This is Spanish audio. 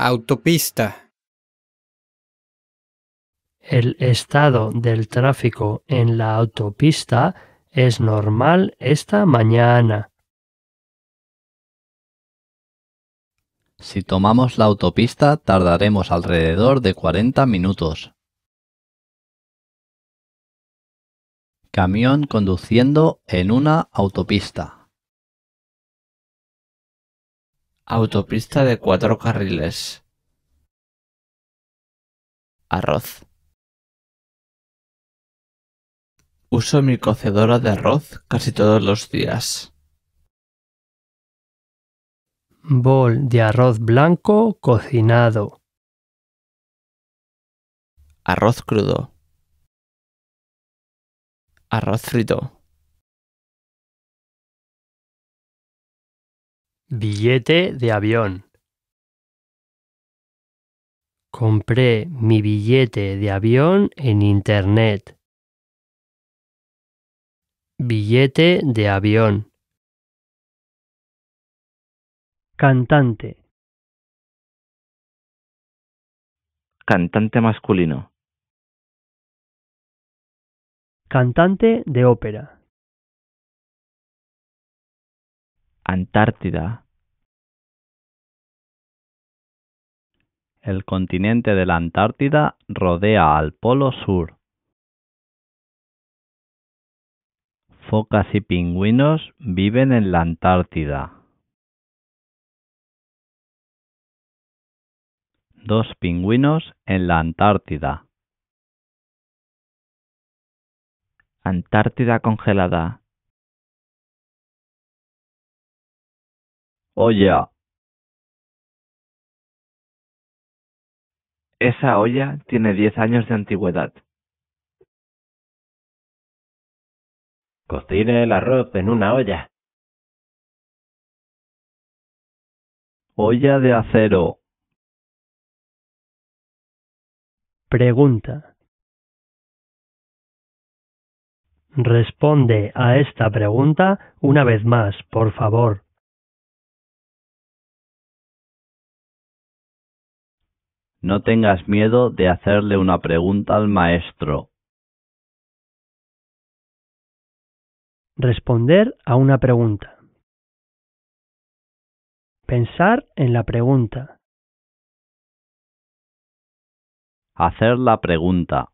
Autopista. El estado del tráfico en la autopista es normal esta mañana. Si tomamos la autopista tardaremos alrededor de 40 minutos. Camión conduciendo en una autopista. Autopista de cuatro carriles. Arroz. Uso mi cocedora de arroz casi todos los días. Bol de arroz blanco cocinado. Arroz crudo. Arroz frito. Billete de avión. Compré mi billete de avión en Internet. Billete de avión. Cantante. Cantante masculino. Cantante de ópera. Antártida. El continente de la Antártida rodea al Polo Sur. Focas y pingüinos viven en la Antártida. Dos pingüinos en la Antártida. Antártida congelada. Oye, Esa olla tiene diez años de antigüedad. Cocine el arroz en una olla. Olla de acero. Pregunta. Responde a esta pregunta una vez más, por favor. No tengas miedo de hacerle una pregunta al maestro. Responder a una pregunta. Pensar en la pregunta. Hacer la pregunta.